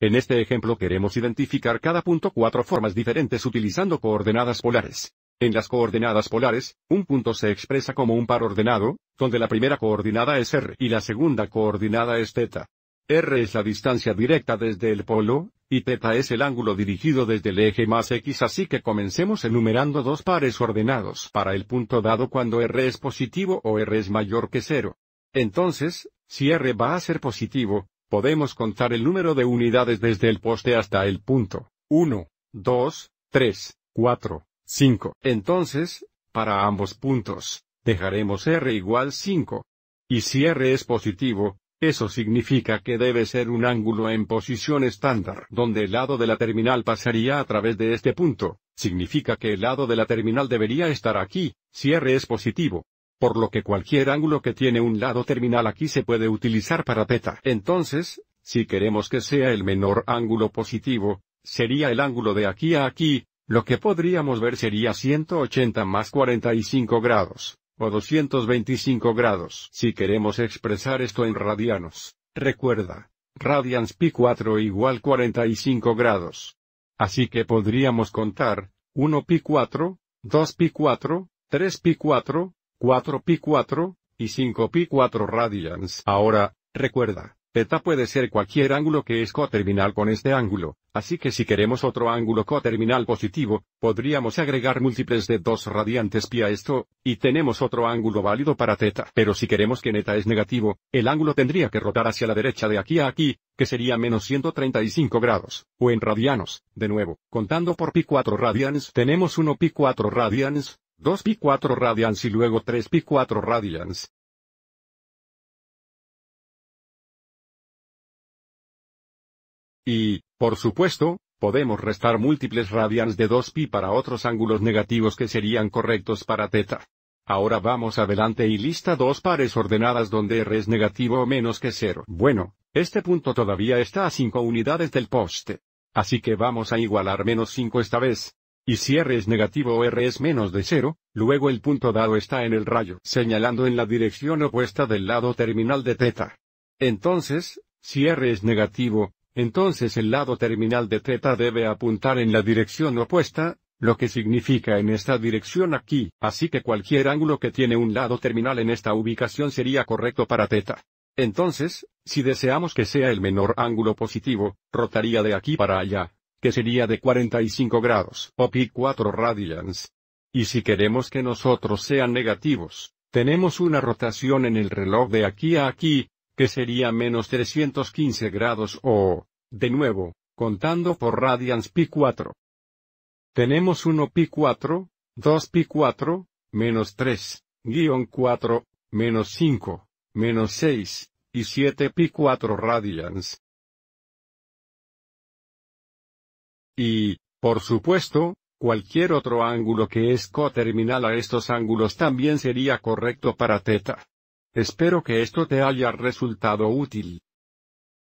En, este ejemplo queremos identificar cada punto cuatro formas diferentes utilizando coordenadas polares. En las coordenadas polares, un punto se expresa como un par ordenado, donde la primera coordenada es r y la segunda coordenada es θ. r es la distancia directa desde el polo, y θ es el ángulo dirigido desde el eje más x así que comencemos enumerando dos pares ordenados para el punto dado cuando r es positivo o r es mayor que cero. Entonces, si r va a ser positivo, Podemos contar el número de unidades desde el poste hasta el punto. 1, 2, 3, 4, 5. Entonces, para ambos puntos, dejaremos R igual 5. Y si R es positivo, eso significa que debe ser un ángulo en posición estándar, donde el lado de la terminal pasaría a través de este punto, significa que el lado de la terminal debería estar aquí, si R es positivo por lo que cualquier ángulo que tiene un lado terminal aquí se puede utilizar para θ. Entonces, si queremos que sea el menor ángulo positivo, sería el ángulo de aquí a aquí, lo que podríamos ver sería 180 más 45 grados, o 225 grados. Si queremos expresar esto en radianos, recuerda, radians pi 4 igual 45 grados. Así que podríamos contar, 1 pi 4, 2 pi 4, 3 pi 4, 4pi4, y 5pi4 radians. Ahora, recuerda, θ puede ser cualquier ángulo que es coterminal con este ángulo, así que si queremos otro ángulo coterminal positivo, podríamos agregar múltiples de 2 radiantes pi a esto, y tenemos otro ángulo válido para teta. Pero si queremos que neta es negativo, el ángulo tendría que rotar hacia la derecha de aquí a aquí, que sería menos 135 grados, o en radianos, de nuevo, contando por pi 4 radians tenemos 1 pi 4 radians, 2pi4 radians y luego 3pi4 radians. Y, por supuesto, podemos restar múltiples radians de 2pi para otros ángulos negativos que serían correctos para teta. Ahora vamos adelante y lista dos pares ordenadas donde r es negativo o menos que 0. Bueno, este punto todavía está a 5 unidades del poste. Así que vamos a igualar menos 5 esta vez. Y si r es negativo o r es menos de cero, luego el punto dado está en el rayo, señalando en la dirección opuesta del lado terminal de teta. Entonces, si r es negativo, entonces el lado terminal de teta debe apuntar en la dirección opuesta, lo que significa en esta dirección aquí, así que cualquier ángulo que tiene un lado terminal en esta ubicación sería correcto para teta. Entonces, si deseamos que sea el menor ángulo positivo, rotaría de aquí para allá, que sería de 45 grados o pi 4 radians. Y si queremos que nosotros sean negativos, tenemos una rotación en el reloj de aquí a aquí, que sería menos 315 grados o, de nuevo, contando por radians pi 4. Tenemos 1 pi 4, 2 pi 4, menos 3, guión 4, menos 5, menos 6, y 7 pi 4 radians. Y, por supuesto, cualquier otro ángulo que es coterminal a estos ángulos también sería correcto para θ. Espero que esto te haya resultado útil.